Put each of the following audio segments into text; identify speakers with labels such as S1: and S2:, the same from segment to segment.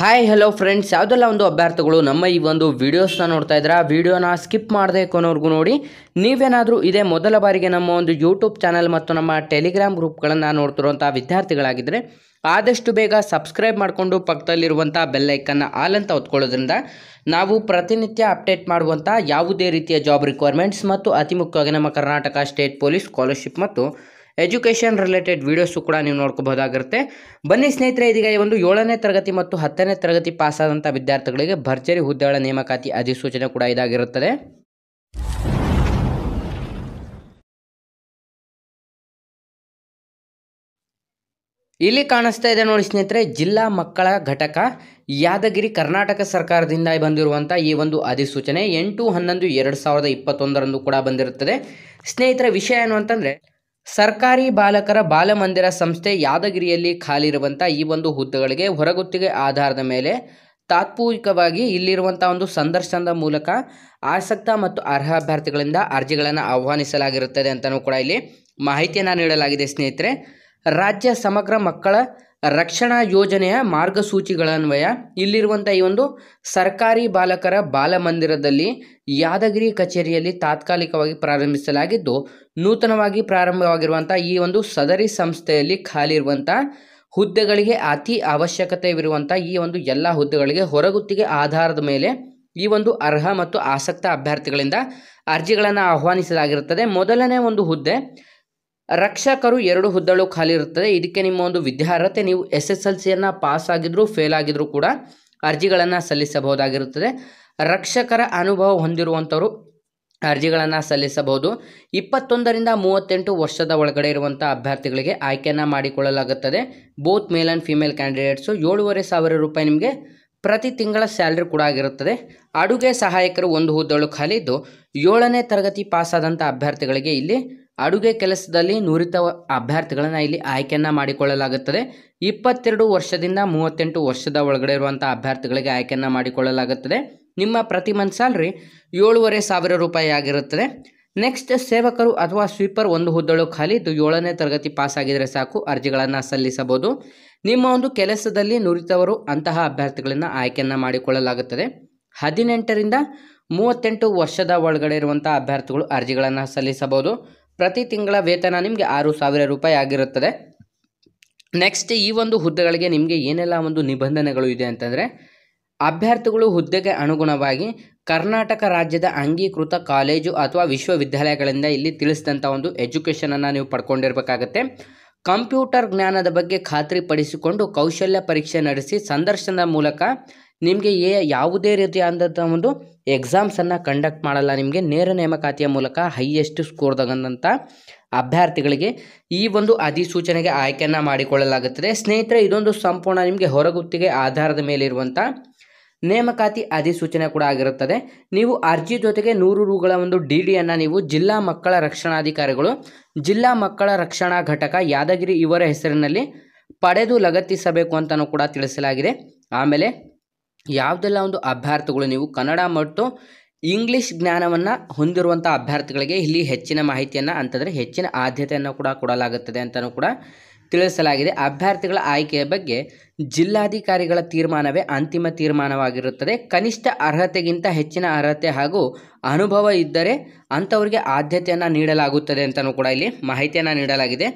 S1: hi hello friends ಯಾವುದೆಲ್ಲ ಒಂದು ಅಭ್ಯರ್ಥಿಗಳು ನಮ್ಮ ಈ ಒಂದು ವೀಡಿಯೋಸ್ನ ನೋಡ್ತಾ ಇದ್ದೀರಾ ವೀಡಿಯೋನ ಸ್ಕಿಪ್ ಮಾಡದೆ ಅನ್ನೋರ್ಗು ನೋಡಿ ನೀವೇನಾದರೂ ಇದೇ ಮೊದಲ ಬಾರಿಗೆ ನಮ್ಮ ಒಂದು ಯೂಟ್ಯೂಬ್ ಚಾನಲ್ ಮತ್ತು ನಮ್ಮ ಟೆಲಿಗ್ರಾಮ್ ಗ್ರೂಪ್ಗಳನ್ನು ನೋಡ್ತಿರುವಂಥ ವಿದ್ಯಾರ್ಥಿಗಳಾಗಿದ್ದರೆ ಆದಷ್ಟು ಬೇಗ ಸಬ್ಸ್ಕ್ರೈಬ್ ಮಾಡಿಕೊಂಡು ಪಕ್ಕದಲ್ಲಿರುವಂಥ ಬೆಲ್ಲೈಕನ್ನು ಆಲ್ ಅಂತ ಹೊತ್ಕೊಳ್ಳೋದ್ರಿಂದ ನಾವು ಪ್ರತಿನಿತ್ಯ ಅಪ್ಡೇಟ್ ಮಾಡುವಂಥ ಯಾವುದೇ ರೀತಿಯ ಜಾಬ್ ರಿಕ್ವೈರ್ಮೆಂಟ್ಸ್ ಮತ್ತು ಅತಿ ಮುಖ್ಯವಾಗಿ ನಮ್ಮ ಕರ್ನಾಟಕ ಸ್ಟೇಟ್ ಪೊಲೀಸ್ ಸ್ಕಾಲರ್ಶಿಪ್ ಮತ್ತು ಎಜುಕೇಷನ್ ರಿಲೇಟೆಡ್ ವೀಡಿಯೋಸು ಕೂಡ ನೀವು ನೋಡ್ಕೋಬಹುದಾಗಿರುತ್ತೆ ಬನ್ನಿ ಸ್ನೇಹಿತರೆ ಇದೀಗ ಈ ಒಂದು ಏಳನೇ ತರಗತಿ ಮತ್ತು ಹತ್ತನೇ ತರಗತಿ ಪಾಸಾದಂಥ ವಿದ್ಯಾರ್ಥಿಗಳಿಗೆ ಭರ್ಜರಿ ಹುದ್ದೆಗಳ ನೇಮಕಾತಿ ಅಧಿಸೂಚನೆ ಕೂಡ ಇದಾಗಿರುತ್ತದೆ ಇಲ್ಲಿ ಕಾಣಿಸ್ತಾ ಇದೆ ನೋಡಿ ಸ್ನೇಹಿತರೆ ಜಿಲ್ಲಾ ಮಕ್ಕಳ ಘಟಕ ಯಾದಗಿರಿ ಕರ್ನಾಟಕ ಸರ್ಕಾರದಿಂದ ಬಂದಿರುವಂಥ ಈ ಒಂದು ಅಧಿಸೂಚನೆ ಎಂಟು ಹನ್ನೊಂದು ಎರಡು ಸಾವಿರದ ಇಪ್ಪತ್ತೊಂದರಂದು ಕೂಡ ಬಂದಿರುತ್ತದೆ ಸ್ನೇಹಿತರ ವಿಷಯ ಏನು ಅಂತಂದರೆ ಸರ್ಕಾರಿ ಬಾಲಕರ ಬಾಲಮಂದಿರ ಸಂಸ್ಥೆ ಯಾದಗಿರಿಯಲ್ಲಿ ಖಾಲಿ ಇರುವಂಥ ಈ ಒಂದು ಹುದ್ದೆಗಳಿಗೆ ಹೊರಗುತ್ತಿಗೆ ಆಧಾರದ ಮೇಲೆ ತಾತ್ಪೂರಿಕವಾಗಿ ಇಲ್ಲಿರುವಂಥ ಒಂದು ಸಂದರ್ಶನದ ಮೂಲಕ ಆಸಕ್ತ ಮತ್ತು ಅರ್ಹ ಅಭ್ಯರ್ಥಿಗಳಿಂದ ಅರ್ಜಿಗಳನ್ನು ಆಹ್ವಾನಿಸಲಾಗಿರುತ್ತದೆ ಅಂತಲೂ ಕೂಡ ಇಲ್ಲಿ ಮಾಹಿತಿಯನ್ನು ನೀಡಲಾಗಿದೆ ಸ್ನೇಹಿತರೆ ರಾಜ್ಯ ಸಮಗ್ರ ಮಕ್ಕಳ ರಕ್ಷಣಾ ಯೋಜನೆಯ ಮಾರ್ಗಸೂಚಿಗಳನ್ವಯ ಇಲ್ಲಿರುವಂಥ ಈ ಒಂದು ಸರ್ಕಾರಿ ಬಾಲಕರ ಬಾಲಮಂದಿರದಲ್ಲಿ ಯಾದಗಿರಿ ಕಚೇರಿಯಲ್ಲಿ ತಾತ್ಕಾಲಿಕವಾಗಿ ಪ್ರಾರಂಭಿಸಲಾಗಿದ್ದು ನೂತನವಾಗಿ ಪ್ರಾರಂಭವಾಗಿರುವಂಥ ಈ ಒಂದು ಸದರಿ ಸಂಸ್ಥೆಯಲ್ಲಿ ಖಾಲಿ ಇರುವಂಥ ಹುದ್ದೆಗಳಿಗೆ ಅತಿ ಅವಶ್ಯಕತೆವಿರುವಂಥ ಈ ಒಂದು ಎಲ್ಲ ಹುದ್ದೆಗಳಿಗೆ ಹೊರಗುತ್ತಿಗೆ ಆಧಾರದ ಮೇಲೆ ಈ ಒಂದು ಅರ್ಹ ಮತ್ತು ಆಸಕ್ತ ಅಭ್ಯರ್ಥಿಗಳಿಂದ ಅರ್ಜಿಗಳನ್ನು ಆಹ್ವಾನಿಸಲಾಗಿರುತ್ತದೆ ಮೊದಲನೇ ಒಂದು ಹುದ್ದೆ ರಕ್ಷಕರು ಎರಡು ಹುದ್ದಳು ಖಾಲಿ ಇರುತ್ತದೆ ಇದಕ್ಕೆ ನಿಮ್ಮ ಒಂದು ವಿದ್ಯಾರ್ಹತೆ ನೀವು ಎಸ್ ಎಸ್ ಎಲ್ ಸಿಯನ್ನು ಪಾಸ್ ಆಗಿದ್ರು ಫೇಲ್ ಆಗಿದ್ರು ಕೂಡ ಅರ್ಜಿಗಳನ್ನು ಸಲ್ಲಿಸಬಹುದಾಗಿರುತ್ತದೆ ರಕ್ಷಕರ ಅನುಭವ ಹೊಂದಿರುವಂಥವರು ಅರ್ಜಿಗಳನ್ನು ಸಲ್ಲಿಸಬಹುದು ಇಪ್ಪತ್ತೊಂದರಿಂದ ಮೂವತ್ತೆಂಟು ವರ್ಷದ ಒಳಗಡೆ ಇರುವಂಥ ಅಭ್ಯರ್ಥಿಗಳಿಗೆ ಆಯ್ಕೆಯನ್ನು ಮಾಡಿಕೊಳ್ಳಲಾಗುತ್ತದೆ both male and female candidates ಏಳುವರೆ ಸಾವಿರ ರೂಪಾಯಿ ನಿಮಗೆ ಪ್ರತಿ ತಿಂಗಳ ಸ್ಯಾಲ್ರಿ ಕೂಡ ಆಗಿರುತ್ತದೆ ಅಡುಗೆ ಸಹಾಯಕರು ಒಂದು ಹುದ್ದಳು ಖಾಲಿ ಇದ್ದು ಏಳನೇ ತರಗತಿ ಪಾಸಾದಂಥ ಅಭ್ಯರ್ಥಿಗಳಿಗೆ ಇಲ್ಲಿ ಅಡುಗೆ ಕೆಲಸದಲ್ಲಿ ನುರಿತ ಅಭ್ಯರ್ಥಿಗಳನ್ನು ಇಲ್ಲಿ ಆಯ್ಕೆಯನ್ನು ಮಾಡಿಕೊಳ್ಳಲಾಗುತ್ತದೆ ಇಪ್ಪತ್ತೆರಡು ವರ್ಷದಿಂದ ಮೂವತ್ತೆಂಟು ವರ್ಷದ ಒಳಗಡೆ ಇರುವಂಥ ಅಭ್ಯರ್ಥಿಗಳಿಗೆ ಆಯ್ಕೆಯನ್ನು ಮಾಡಿಕೊಳ್ಳಲಾಗುತ್ತದೆ ನಿಮ್ಮ ಪ್ರತಿ ಮಂತ್ ಸ್ಯಾಲ್ರಿ ಏಳುವರೆ ಸಾವಿರ ರೂಪಾಯಿ ಆಗಿರುತ್ತದೆ ನೆಕ್ಸ್ಟ್ ಸೇವಕರು ಅಥವಾ ಸ್ವೀಪರ್ ಒಂದು ಹುದ್ದಳು ಇದು ಏಳನೇ ತರಗತಿ ಪಾಸ್ ಆಗಿದರೆ ಸಾಕು ಅರ್ಜಿಗಳನ್ನು ಸಲ್ಲಿಸಬಹುದು ನಿಮ್ಮ ಒಂದು ಕೆಲಸದಲ್ಲಿ ನುರಿತವರು ಅಂತಹ ಅಭ್ಯರ್ಥಿಗಳನ್ನು ಆಯ್ಕೆಯನ್ನು ಮಾಡಿಕೊಳ್ಳಲಾಗುತ್ತದೆ ಹದಿನೆಂಟರಿಂದ ಮೂವತ್ತೆಂಟು ವರ್ಷದ ಒಳಗಡೆ ಇರುವಂಥ ಅಭ್ಯರ್ಥಿಗಳು ಅರ್ಜಿಗಳನ್ನು ಸಲ್ಲಿಸಬಹುದು ಪ್ರತಿ ತಿಂಗಳ ವೇತನ ನಿಮಗೆ ಆರು ಸಾವಿರ ರೂಪಾಯಿ ಆಗಿರುತ್ತದೆ ನೆಕ್ಸ್ಟ್ ಈ ಒಂದು ಹುದ್ದೆಗಳಿಗೆ ನಿಮಗೆ ಏನೆಲ್ಲ ಒಂದು ನಿಬಂಧನೆಗಳು ಇದೆ ಅಂತಂದರೆ ಅಭ್ಯರ್ಥಿಗಳು ಹುದ್ದೆಗೆ ಅನುಗುಣವಾಗಿ ಕರ್ನಾಟಕ ರಾಜ್ಯದ ಅಂಗೀಕೃತ ಕಾಲೇಜು ಅಥವಾ ವಿಶ್ವವಿದ್ಯಾಲಯಗಳಿಂದ ಇಲ್ಲಿ ತಿಳಿಸಿದಂಥ ಒಂದು ಎಜುಕೇಷನನ್ನು ನೀವು ಪಡ್ಕೊಂಡಿರಬೇಕಾಗತ್ತೆ ಕಂಪ್ಯೂಟರ್ ಜ್ಞಾನದ ಬಗ್ಗೆ ಖಾತ್ರಿಪಡಿಸಿಕೊಂಡು ಕೌಶಲ್ಯ ಪರೀಕ್ಷೆ ನಡೆಸಿ ಸಂದರ್ಶನದ ಮೂಲಕ ನಿಮಗೆ ಏ ಯಾವುದೇ ರೀತಿಯಾದಂಥ ಒಂದು ಎಕ್ಸಾಮ್ಸನ್ನು ಕಂಡಕ್ಟ್ ಮಾಡಲ್ಲ ನಿಮಗೆ ನೇರ ನೇಮಕಾತಿಯ ಮೂಲಕ ಹೈಯೆಸ್ಟ್ ಸ್ಕೋರ್ ತಗೊಂಡಂಥ ಅಭ್ಯರ್ಥಿಗಳಿಗೆ ಈ ಒಂದು ಅಧಿಸೂಚನೆಗೆ ಆಯ್ಕೆಯನ್ನು ಮಾಡಿಕೊಳ್ಳಲಾಗುತ್ತದೆ ಸ್ನೇಹಿತರೆ ಇದೊಂದು ಸಂಪೂರ್ಣ ನಿಮಗೆ ಹೊರಗುತ್ತಿಗೆ ಆಧಾರದ ಮೇಲಿರುವಂಥ ನೇಮಕಾತಿ ಅಧಿಸೂಚನೆ ಕೂಡ ಆಗಿರುತ್ತದೆ ನೀವು ಅರ್ಜಿ ಜೊತೆಗೆ ನೂರು ರುಗಳ ಒಂದು ಡಿ ಡಿಯನ್ನು ನೀವು ಜಿಲ್ಲಾ ಮಕ್ಕಳ ರಕ್ಷಣಾಧಿಕಾರಿಗಳು ಜಿಲ್ಲಾ ಮಕ್ಕಳ ರಕ್ಷಣಾ ಘಟಕ ಯಾದಗಿರಿ ಇವರ ಹೆಸರಿನಲ್ಲಿ ಪಡೆದು ಲಗತ್ತಿಸಬೇಕು ಅಂತಲೂ ಕೂಡ ತಿಳಿಸಲಾಗಿದೆ ಆಮೇಲೆ ಯಾವುದೆಲ್ಲ ಒಂದು ಅಭ್ಯರ್ಥಿಗಳು ನೀವು ಕನ್ನಡ ಮತ್ತು ಇಂಗ್ಲೀಷ್ ಜ್ಞಾನವನ್ನು ಹೊಂದಿರುವಂಥ ಅಭ್ಯರ್ಥಿಗಳಿಗೆ ಇಲ್ಲಿ ಹೆಚ್ಚಿನ ಮಾಹಿತಿಯನ್ನು ಅಂತಂದರೆ ಹೆಚ್ಚಿನ ಆದ್ಯತೆಯನ್ನು ಕೂಡ ಕೊಡಲಾಗುತ್ತದೆ ಅಂತಲೂ ಕೂಡ ತಿಳಿಸಲಾಗಿದೆ ಅಭ್ಯರ್ಥಿಗಳ ಆಯ್ಕೆಯ ಬಗ್ಗೆ ಜಿಲ್ಲಾಧಿಕಾರಿಗಳ ತೀರ್ಮಾನವೇ ಅಂತಿಮ ತೀರ್ಮಾನವಾಗಿರುತ್ತದೆ ಕನಿಷ್ಠ ಅರ್ಹತೆಗಿಂತ ಹೆಚ್ಚಿನ ಅರ್ಹತೆ ಹಾಗೂ ಅನುಭವ ಇದ್ದರೆ ಅಂಥವರಿಗೆ ಆದ್ಯತೆಯನ್ನು ನೀಡಲಾಗುತ್ತದೆ ಅಂತಲೂ ಕೂಡ ಇಲ್ಲಿ ಮಾಹಿತಿಯನ್ನು ನೀಡಲಾಗಿದೆ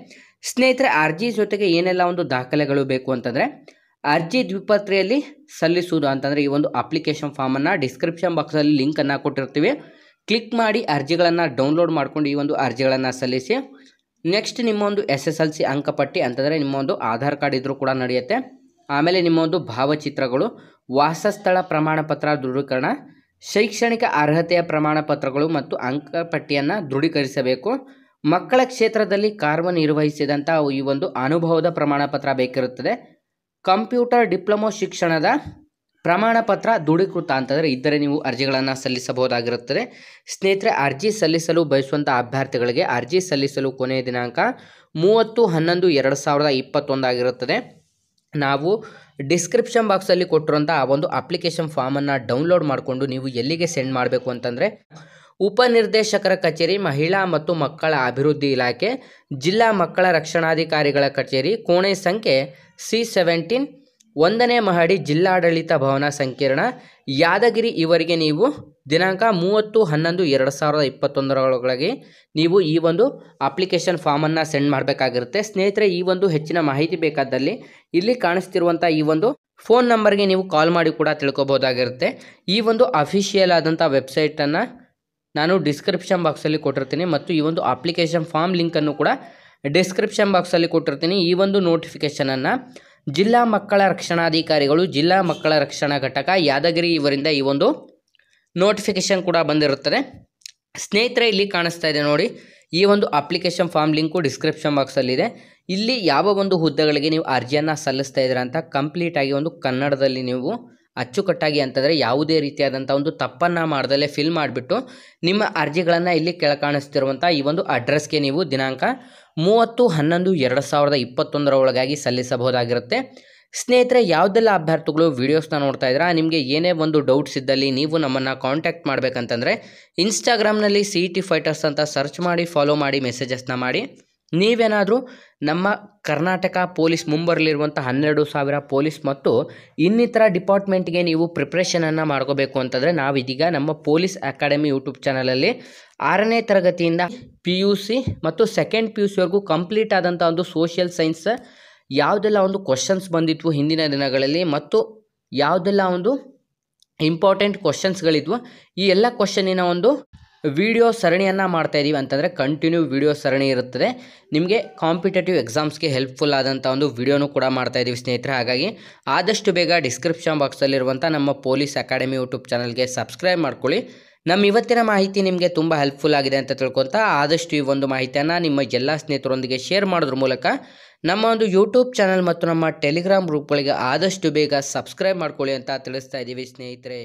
S1: ಸ್ನೇಹಿತರೆ ಅರ್ಜಿ ಜೊತೆಗೆ ಏನೆಲ್ಲ ಒಂದು ದಾಖಲೆಗಳು ಬೇಕು ಅಂತಂದರೆ ಅರ್ಜಿ ದ್ವಿಪತ್ರೆಯಲ್ಲಿ ಸಲ್ಲಿಸುವುದು ಅಂತಂದರೆ ಈ ಒಂದು ಅಪ್ಲಿಕೇಶನ್ ಫಾರ್ಮನ್ನು ಡಿಸ್ಕ್ರಿಪ್ಷನ್ ಬಾಕ್ಸಲ್ಲಿ ಲಿಂಕನ್ನು ಕೊಟ್ಟಿರ್ತೀವಿ ಕ್ಲಿಕ್ ಮಾಡಿ ಅರ್ಜಿಗಳನ್ನು ಡೌನ್ಲೋಡ್ ಮಾಡಿಕೊಂಡು ಈ ಒಂದು ಅರ್ಜಿಗಳನ್ನು ಸಲ್ಲಿಸಿ ನೆಕ್ಸ್ಟ್ ನಿಮ್ಮ ಒಂದು ಎಸ್ ಎಸ್ ಎಲ್ ಸಿ ಅಂಕಪಟ್ಟಿ ಅಂತಂದರೆ ನಿಮ್ಮ ಒಂದು ಆಧಾರ್ ಕಾರ್ಡ್ ಇದ್ದರೂ ಕೂಡ ನಡೆಯುತ್ತೆ ಆಮೇಲೆ ನಿಮ್ಮ ಒಂದು ಭಾವಚಿತ್ರಗಳು ವಾಸಸ್ಥಳ ಪ್ರಮಾಣ ಪತ್ರ ದೃಢೀಕರಣ ಶೈಕ್ಷಣಿಕ ಅರ್ಹತೆಯ ಪ್ರಮಾಣ ಪತ್ರಗಳು ಮತ್ತು ಅಂಕಪಟ್ಟಿಯನ್ನು ದೃಢೀಕರಿಸಬೇಕು ಮಕ್ಕಳ ಕ್ಷೇತ್ರದಲ್ಲಿ ಕಾರ್ಯನಿರ್ವಹಿಸಿದಂಥ ಈ ಒಂದು ಅನುಭವದ ಪ್ರಮಾಣ ಪತ್ರ ಬೇಕಿರುತ್ತದೆ ಕಂಪ್ಯೂಟರ್ ಡಿಪ್ಲೊಮೊ ಶಿಕ್ಷಣದ ಪ್ರಮಾಣಪತ್ರ ದೃಢೀಕೃತ ಅಂತಂದರೆ ಇದ್ದರೆ ನೀವು ಅರ್ಜಿಗಳನ್ನು ಸಲ್ಲಿಸಬಹುದಾಗಿರುತ್ತದೆ ಸ್ನೇಹಿತರೆ ಅರ್ಜಿ ಸಲ್ಲಿಸಲು ಬಯಸುವಂಥ ಅಭ್ಯರ್ಥಿಗಳಿಗೆ ಅರ್ಜಿ ಸಲ್ಲಿಸಲು ಕೊನೆಯ ದಿನಾಂಕ ಮೂವತ್ತು ಹನ್ನೊಂದು ಎರಡು ಸಾವಿರದ ಇಪ್ಪತ್ತೊಂದಾಗಿರುತ್ತದೆ ನಾವು ಡಿಸ್ಕ್ರಿಪ್ಷನ್ ಬಾಕ್ಸಲ್ಲಿ ಕೊಟ್ಟಿರುವಂಥ ಆ ಒಂದು ಅಪ್ಲಿಕೇಶನ್ ಫಾರ್ಮನ್ನು ಡೌನ್ಲೋಡ್ ಮಾಡಿಕೊಂಡು ನೀವು ಎಲ್ಲಿಗೆ ಸೆಂಡ್ ಮಾಡಬೇಕು ಅಂತಂದರೆ ಉಪನಿರ್ದೇಶಕರ ಕಚೇರಿ ಮಹಿಳಾ ಮತ್ತು ಮಕ್ಕಳ ಅಭಿವೃದ್ಧಿ ಇಲಾಖೆ ಜಿಲ್ಲಾ ಮಕ್ಕಳ ರಕ್ಷಣಾಧಿಕಾರಿಗಳ ಕಚೇರಿ ಕೋಣೆ ಸಂಖ್ಯೆ ಸಿ ಸೆವೆಂಟೀನ್ ಒಂದನೇ ಮಹಡಿ ಜಿಲ್ಲಾಡಳಿತ ಭವನ ಸಂಕೀರ್ಣ ಯಾದಗಿರಿ ಇವರಿಗೆ ನೀವು ದಿನಾಂಕ ಮೂವತ್ತು ಹನ್ನೊಂದು ಎರಡು ಸಾವಿರದ ಇಪ್ಪತ್ತೊಂದರೊಳಗೆ ನೀವು ಈ ಒಂದು ಅಪ್ಲಿಕೇಶನ್ ಫಾರ್ಮನ್ನು ಸೆಂಡ್ ಮಾಡಬೇಕಾಗಿರುತ್ತೆ ಸ್ನೇಹಿತರೆ ಈ ಒಂದು ಹೆಚ್ಚಿನ ಮಾಹಿತಿ ಬೇಕಾದಲ್ಲಿ ಇಲ್ಲಿ ಕಾಣಿಸ್ತಿರುವಂಥ ಈ ಒಂದು ಫೋನ್ ನಂಬರ್ಗೆ ನೀವು ಕಾಲ್ ಮಾಡಿ ಕೂಡ ತಿಳ್ಕೊಬೋದಾಗಿರುತ್ತೆ ಈ ಒಂದು ಅಫಿಷಿಯಲ್ ಆದಂಥ ವೆಬ್ಸೈಟನ್ನು ನಾನು ಡಿಸ್ಕ್ರಿಪ್ಷನ್ ಬಾಕ್ಸಲ್ಲಿ ಕೊಟ್ಟಿರ್ತೀನಿ ಮತ್ತು ಈ ಒಂದು ಅಪ್ಲಿಕೇಶನ್ ಫಾರ್ಮ್ ಲಿಂಕನ್ನು ಕೂಡ ಡಿಸ್ಕ್ರಿಪ್ಷನ್ ಬಾಕ್ಸಲ್ಲಿ ಕೊಟ್ಟಿರ್ತೀನಿ ಈ ಒಂದು ನೋಟಿಫಿಕೇಷನನ್ನು ಜಿಲ್ಲಾ ಮಕ್ಕಳ ರಕ್ಷಣಾಧಿಕಾರಿಗಳು ಜಿಲ್ಲಾ ಮಕ್ಕಳ ರಕ್ಷಣಾ ಘಟಕ ಯಾದಗಿರಿ ಇವರಿಂದ ಈ ಒಂದು ನೋಟಿಫಿಕೇಷನ್ ಕೂಡ ಬಂದಿರುತ್ತದೆ ಸ್ನೇಹಿತರೆ ಇಲ್ಲಿ ಕಾಣಿಸ್ತಾ ಇದೆ ನೋಡಿ ಈ ಒಂದು ಅಪ್ಲಿಕೇಶನ್ ಫಾರ್ಮ್ ಲಿಂಕು ಡಿಸ್ಕ್ರಿಪ್ಷನ್ ಬಾಕ್ಸಲ್ಲಿದೆ ಇಲ್ಲಿ ಯಾವ ಒಂದು ಹುದ್ದೆಗಳಿಗೆ ನೀವು ಅರ್ಜಿಯನ್ನು ಸಲ್ಲಿಸ್ತಾ ಇದ್ದೀರಾ ಅಂತ ಕಂಪ್ಲೀಟಾಗಿ ಒಂದು ಕನ್ನಡದಲ್ಲಿ ನೀವು ಅಚ್ಚುಕಟ್ಟಾಗಿ ಅಂತಂದರೆ ಯಾವುದೇ ರೀತಿಯಾದಂಥ ಒಂದು ತಪ್ಪನ್ನು ಮಾಡದಲ್ಲೇ ಫಿಲ್ ಮಾಡಿಬಿಟ್ಟು ನಿಮ್ಮ ಅರ್ಜಿಗಳನ್ನು ಇಲ್ಲಿ ಕೆಳಕಾಣಿಸ್ತಿರುವಂಥ ಈ ಒಂದು ಅಡ್ರೆಸ್ಗೆ ನೀವು ದಿನಾಂಕ ಮೂವತ್ತು ಹನ್ನೊಂದು ಎರಡು ಸಾವಿರದ ಇಪ್ಪತ್ತೊಂದರ ಒಳಗಾಗಿ ಸಲ್ಲಿಸಬಹುದಾಗಿರುತ್ತೆ ಸ್ನೇಹಿತರೆ ಯಾವುದೆಲ್ಲ ಅಭ್ಯರ್ಥಿಗಳು ವೀಡಿಯೋಸ್ನ ನೋಡ್ತಾ ಇದ್ದೀರಾ ನಿಮಗೆ ಏನೇ ಒಂದು ಡೌಟ್ಸ್ ಇದ್ದಲ್ಲಿ ನೀವು ನಮ್ಮನ್ನು ಕಾಂಟ್ಯಾಕ್ಟ್ ಮಾಡಬೇಕಂತಂದರೆ ಇನ್ಸ್ಟಾಗ್ರಾಮ್ನಲ್ಲಿ ಸಿ ಟಿ ಫೈಟರ್ಸ್ ಅಂತ ಸರ್ಚ್ ಮಾಡಿ ಫಾಲೋ ಮಾಡಿ ಮೆಸೇಜಸ್ನ ಮಾಡಿ ನೀವೇನಾದರೂ ನಮ್ಮ ಕರ್ನಾಟಕ ಪೊಲೀಸ್ ಮುಂಬರಲಿರುವಂಥ ಹನ್ನೆರಡು ಸಾವಿರ ಪೊಲೀಸ್ ಮತ್ತು ಇನ್ನಿತರ ಡಿಪಾರ್ಟ್ಮೆಂಟ್ಗೆ ನೀವು ಪ್ರಿಪ್ರೇಷನನ್ನು ಮಾಡ್ಕೋಬೇಕು ಅಂತಂದರೆ ನಾವಿದೀಗ ನಮ್ಮ ಪೊಲೀಸ್ ಅಕಾಡೆಮಿ ಯೂಟ್ಯೂಬ್ ಚಾನಲಲ್ಲಿ ಆರನೇ ತರಗತಿಯಿಂದ ಪಿ ಯು ಸಿ ಮತ್ತು ಸೆಕೆಂಡ್ ಪಿ ಯು ಸಿವರೆಗೂ ಕಂಪ್ಲೀಟ್ ಆದಂಥ ಒಂದು ಸೋಷಿಯಲ್ ಸೈನ್ಸ್ ಯಾವುದೆಲ್ಲ ಒಂದು ಕ್ವಶನ್ಸ್ ಬಂದಿತ್ತು ಹಿಂದಿನ ದಿನಗಳಲ್ಲಿ ಮತ್ತು ಯಾವುದೆಲ್ಲ ಒಂದು ಇಂಪಾರ್ಟೆಂಟ್ ಕ್ವಶನ್ಸ್ಗಳಿದ್ವು ಈ ಎಲ್ಲ ಕ್ವಶನಿನ ಒಂದು ವಿಡಿಯೋ ಸರಣಿಯನ್ನು ಇದ್ದೀವಿ ಅಂತಂದರೆ ಕಂಟಿನ್ಯೂ ವಿಡಿಯೋ ಸರಣಿ ಇರುತ್ತದೆ ನಿಮಗೆ ಕಾಂಪಿಟೇಟಿವ್ ಎಕ್ಸಾಮ್ಸ್ಗೆ ಹೆಲ್ಪ್ಫುಲ್ ಆದಂಥ ಒಂದು ವಿಡಿಯೋನೂ ಕೂಡ ಇದ್ದೀವಿ ಸ್ನೇಹಿತರೆ ಹಾಗಾಗಿ ಆದಷ್ಟು ಬೇಗ ಡಿಸ್ಕ್ರಿಪ್ಷನ್ ಬಾಕ್ಸಲ್ಲಿರುವಂಥ ನಮ್ಮ ಪೊಲೀಸ್ ಅಕಾಡೆಮಿ ಯೂಟ್ಯೂಬ್ ಚಾನಲ್ಗೆ ಸಬ್ಸ್ಕ್ರೈಬ್ ಮಾಡ್ಕೊಳ್ಳಿ ನಮ್ಮ ಇವತ್ತಿನ ಮಾಹಿತಿ ನಿಮಗೆ ತುಂಬ ಹೆಲ್ಪ್ಫುಲ್ ಆಗಿದೆ ಅಂತ ತಿಳ್ಕೊತ ಆದಷ್ಟು ಈ ಒಂದು ಮಾಹಿತಿಯನ್ನು ನಿಮ್ಮ ಎಲ್ಲ ಸ್ನೇಹಿತರೊಂದಿಗೆ ಶೇರ್ ಮಾಡೋದ್ರ ಮೂಲಕ ನಮ್ಮ ಒಂದು ಯೂಟ್ಯೂಬ್ ಚಾನಲ್ ಮತ್ತು ನಮ್ಮ ಟೆಲಿಗ್ರಾಮ್ ಗ್ರೂಪ್ಗಳಿಗೆ ಆದಷ್ಟು ಬೇಗ ಸಬ್ಸ್ಕ್ರೈಬ್ ಮಾಡ್ಕೊಳ್ಳಿ ಅಂತ ತಿಳಿಸ್ತಾ ಇದ್ದೀವಿ ಸ್ನೇಹಿತರೆ